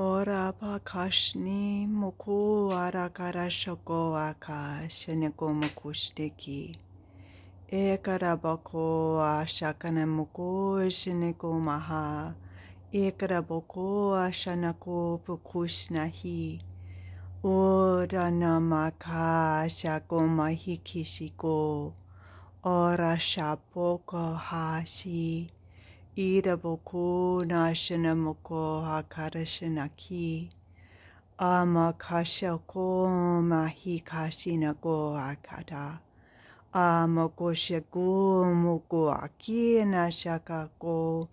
और आप आकाश ने मुखो आर आकार शको आकाश ने को मुकुष्ट की एक रबको आशकन मुकुश ने को महा एक रबको आशन को पुकुश नही ओ रन माकाश को मही किसी को और शापो को हाशी Ida boku nashina moko hakarashina ki. Ama kasha ko mahi kashina go akada. Ama kosha go moko aki nashaka go.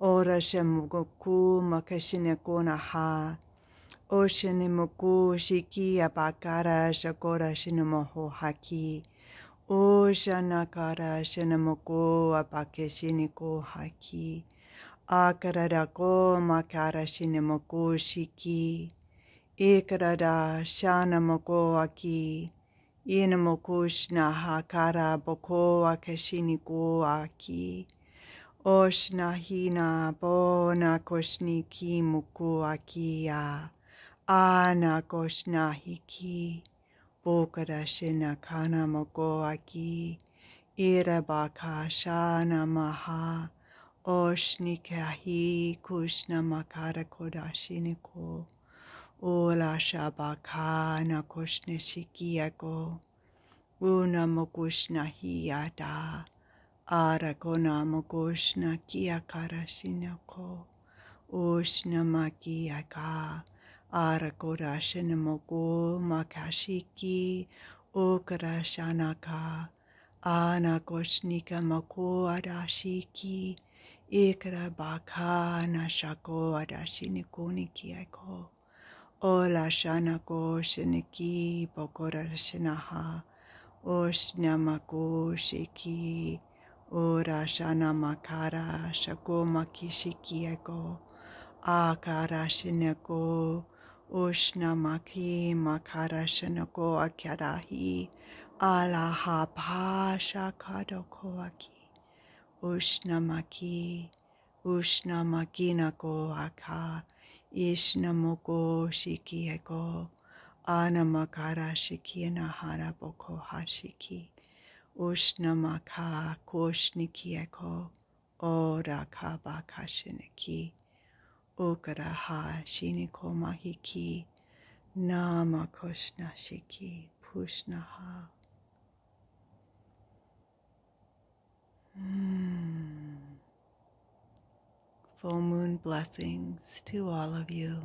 Ora shamugoku makashina go naha. Oshinimuku shiki abakara shakora shinamoho haki. O Oshanakara shinamoko apake shiniko haki. Akararako makara shinamoko shiki. Ikarada shanamoko aki. Inamoko shnahakara boko akashiniko aki. Oshnahina bona koshniki muko akia. Anakoshna hiki boca shina kana mogo aki, ira baka shana oshni kahi kushna makara kodashiniko, ola shabaka na kushna shikiago, una mogushna hiada, ara kona mogushna kiakara shinako, oshna makiaka, Arakodashin makashiki okarashanaka anakoshnika moku adashiki ikra baka nashako adashinikuni aiko. Ola shanako shiniki bokora shinaha oshnamako shiki ora shanamakara shako makishiki aiko akarashinako Ushnamaki makara makarashanoko akyadahi alaha pasha kadokoaki. Ushnamaki ushnamakinago aka ishnamoko eko anamakara hara boko hashiki. Ushnamaka koshnikieko ora kabakashiniki. Okaraha koshna shiki, pushna ha. Hmm. Full moon blessings to all of you.